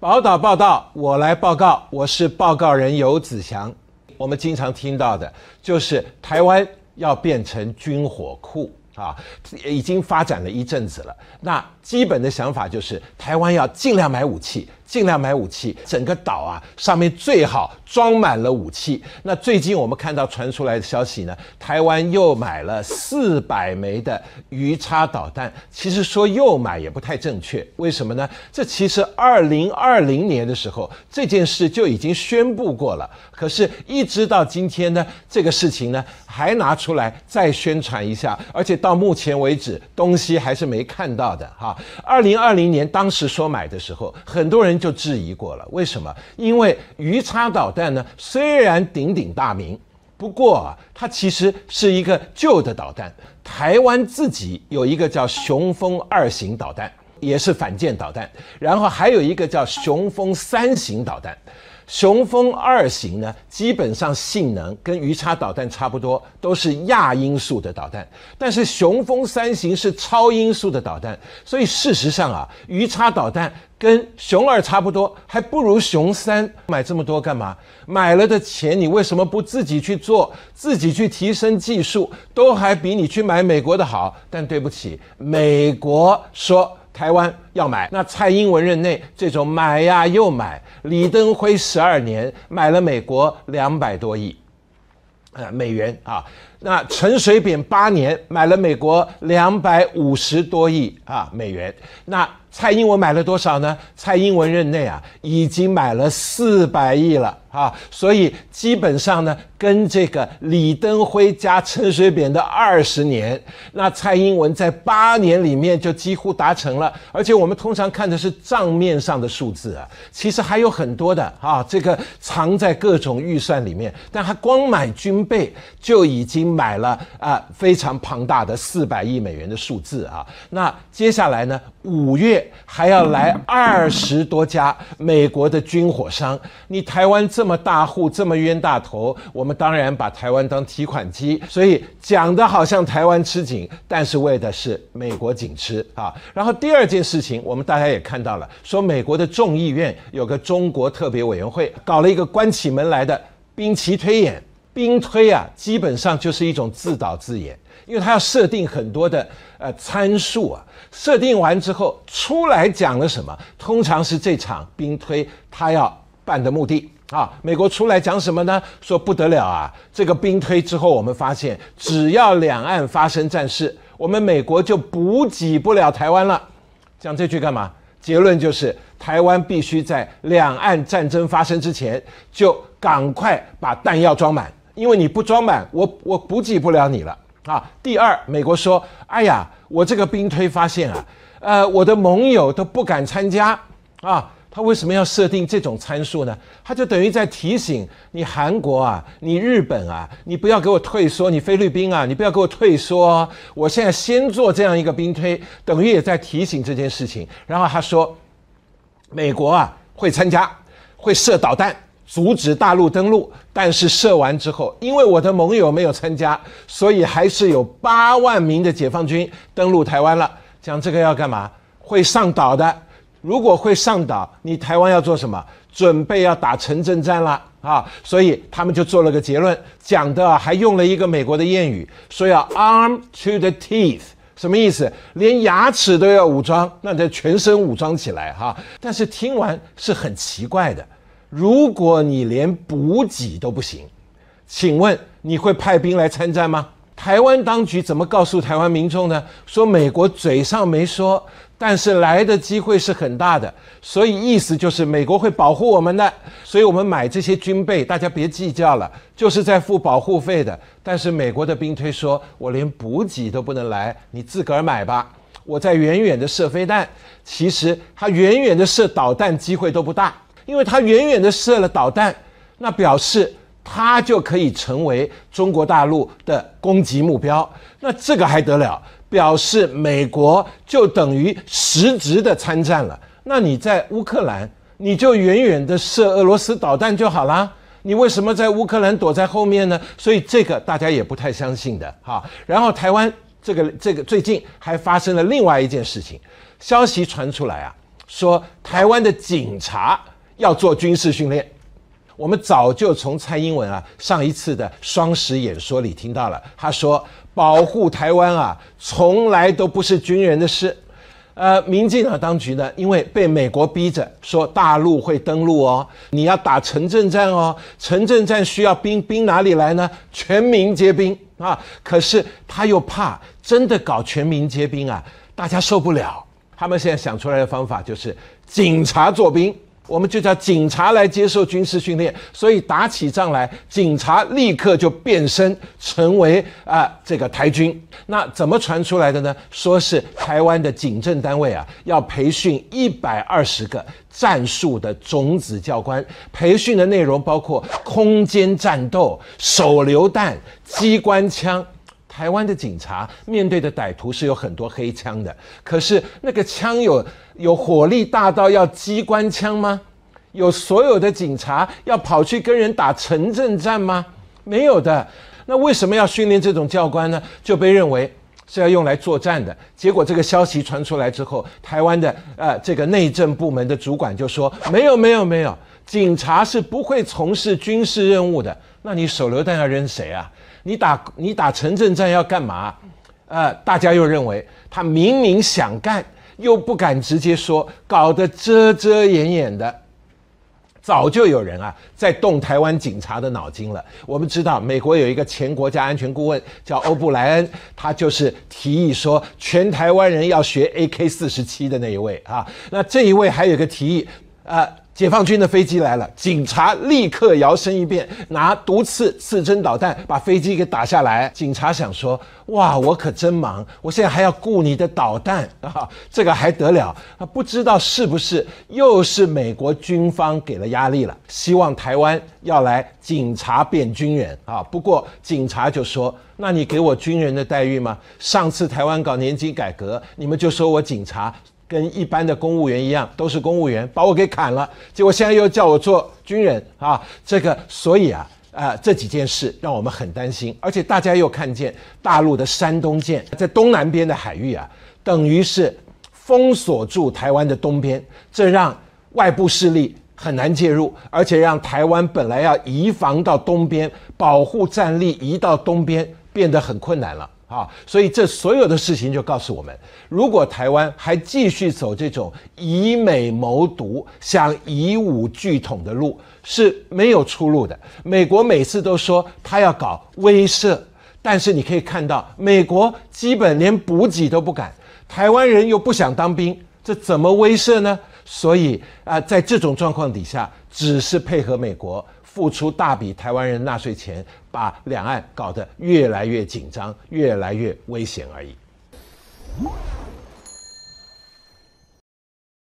宝岛报道，我来报告，我是报告人游子祥。我们经常听到的就是台湾要变成军火库啊，已经发展了一阵子了。那基本的想法就是台湾要尽量买武器。尽量买武器，整个岛啊上面最好装满了武器。那最近我们看到传出来的消息呢，台湾又买了四百枚的鱼叉导弹。其实说又买也不太正确，为什么呢？这其实二零二零年的时候这件事就已经宣布过了，可是一直到今天呢，这个事情呢还拿出来再宣传一下，而且到目前为止东西还是没看到的哈。二零二零年当时说买的时候，很多人。就质疑过了，为什么？因为鱼叉导弹呢，虽然鼎鼎大名，不过它其实是一个旧的导弹。台湾自己有一个叫“雄风二型”导弹，也是反舰导弹，然后还有一个叫“雄风三型”导弹。雄风二型呢，基本上性能跟鱼叉导弹差不多，都是亚音速的导弹。但是雄风三型是超音速的导弹，所以事实上啊，鱼叉导弹跟雄二差不多，还不如雄三。买这么多干嘛？买了的钱你为什么不自己去做，自己去提升技术，都还比你去买美国的好？但对不起，美国说。台湾要买，那蔡英文任内这种买呀又买，李登辉十二年买了美国两百多亿，呃美元啊。那陈水扁八年买了美国两百五十多亿啊美元。那蔡英文买了多少呢？蔡英文任内啊，已经买了四百亿了。啊，所以基本上呢，跟这个李登辉加陈水扁的二十年，那蔡英文在八年里面就几乎达成了。而且我们通常看的是账面上的数字啊，其实还有很多的啊，这个藏在各种预算里面。但他光买军备就已经买了啊非常庞大的四百亿美元的数字啊。那接下来呢，五月还要来二十多家美国的军火商，你台湾这。这么大户，这么冤大头，我们当然把台湾当提款机。所以讲得好像台湾吃紧，但是为的是美国紧吃啊。然后第二件事情，我们大家也看到了，说美国的众议院有个中国特别委员会，搞了一个关起门来的兵棋推演。兵推啊，基本上就是一种自导自演，因为它要设定很多的呃参数啊。设定完之后，出来讲了什么，通常是这场兵推他要办的目的。啊，美国出来讲什么呢？说不得了啊！这个兵推之后，我们发现只要两岸发生战事，我们美国就补给不了台湾了。讲这句干嘛？结论就是台湾必须在两岸战争发生之前就赶快把弹药装满，因为你不装满，我我补给不了你了啊。第二，美国说，哎呀，我这个兵推发现啊，呃，我的盟友都不敢参加啊。他为什么要设定这种参数呢？他就等于在提醒你韩国啊，你日本啊，你不要给我退缩；你菲律宾啊，你不要给我退缩。我现在先做这样一个兵推，等于也在提醒这件事情。然后他说，美国啊会参加，会射导弹阻止大陆登陆，但是射完之后，因为我的盟友没有参加，所以还是有八万名的解放军登陆台湾了。讲这个要干嘛？会上岛的。如果会上岛，你台湾要做什么？准备要打城镇战了啊！所以他们就做了个结论，讲的还用了一个美国的谚语，说要 “arm to the teeth”，什么意思？连牙齿都要武装，那得全身武装起来哈。但是听完是很奇怪的，如果你连补给都不行，请问你会派兵来参战吗？台湾当局怎么告诉台湾民众呢？说美国嘴上没说。但是来的机会是很大的，所以意思就是美国会保护我们的，所以我们买这些军备，大家别计较了，就是在付保护费的。但是美国的兵推说，我连补给都不能来，你自个儿买吧，我在远远的射飞弹。其实他远远的射导弹机会都不大，因为他远远的射了导弹，那表示他就可以成为中国大陆的攻击目标，那这个还得了。表示美国就等于实质的参战了，那你在乌克兰你就远远的射俄罗斯导弹就好了，你为什么在乌克兰躲在后面呢？所以这个大家也不太相信的哈。然后台湾这个这个最近还发生了另外一件事情，消息传出来啊，说台湾的警察要做军事训练。我们早就从蔡英文啊上一次的双十演说里听到了，他说保护台湾啊，从来都不是军人的事。呃，民进党当局呢，因为被美国逼着说大陆会登陆哦，你要打城镇战哦，城镇战需要兵，兵哪里来呢？全民皆兵啊！可是他又怕真的搞全民皆兵啊，大家受不了。他们现在想出来的方法就是警察做兵。我们就叫警察来接受军事训练，所以打起仗来，警察立刻就变身成为啊这个台军。那怎么传出来的呢？说是台湾的警政单位啊，要培训一百二十个战术的种子教官，培训的内容包括空间战斗、手榴弹、机关枪。台湾的警察面对的歹徒是有很多黑枪的，可是那个枪有有火力大到要机关枪吗？有所有的警察要跑去跟人打城镇战吗？没有的。那为什么要训练这种教官呢？就被认为是要用来作战的。结果这个消息传出来之后，台湾的呃这个内政部门的主管就说：没有没有没有，警察是不会从事军事任务的。那你手榴弹要扔谁啊？你打你打城镇战要干嘛？呃，大家又认为他明明想干，又不敢直接说，搞得遮遮掩掩的。早就有人啊，在动台湾警察的脑筋了。我们知道，美国有一个前国家安全顾问叫欧布莱恩，他就是提议说全台湾人要学 AK47 的那一位啊。那这一位还有个提议啊。解放军的飞机来了，警察立刻摇身一变，拿毒刺、刺针导弹把飞机给打下来。警察想说：“哇，我可真忙，我现在还要顾你的导弹啊，这个还得了？”啊，不知道是不是又是美国军方给了压力了，希望台湾要来警察变军人啊。不过警察就说：“那你给我军人的待遇吗？上次台湾搞年金改革，你们就说我警察。”跟一般的公务员一样，都是公务员，把我给砍了，结果现在又叫我做军人啊！这个，所以啊啊，这几件事让我们很担心。而且大家又看见大陆的山东舰在东南边的海域啊，等于是封锁住台湾的东边，这让外部势力很难介入，而且让台湾本来要移防到东边保护战力，移到东边变得很困难了。啊，所以这所有的事情就告诉我们，如果台湾还继续走这种以美谋独、想以武拒统的路，是没有出路的。美国每次都说他要搞威慑，但是你可以看到，美国基本连补给都不敢，台湾人又不想当兵，这怎么威慑呢？所以啊，在这种状况底下，只是配合美国。付出大笔台湾人纳税钱，把两岸搞得越来越紧张、越来越危险而已。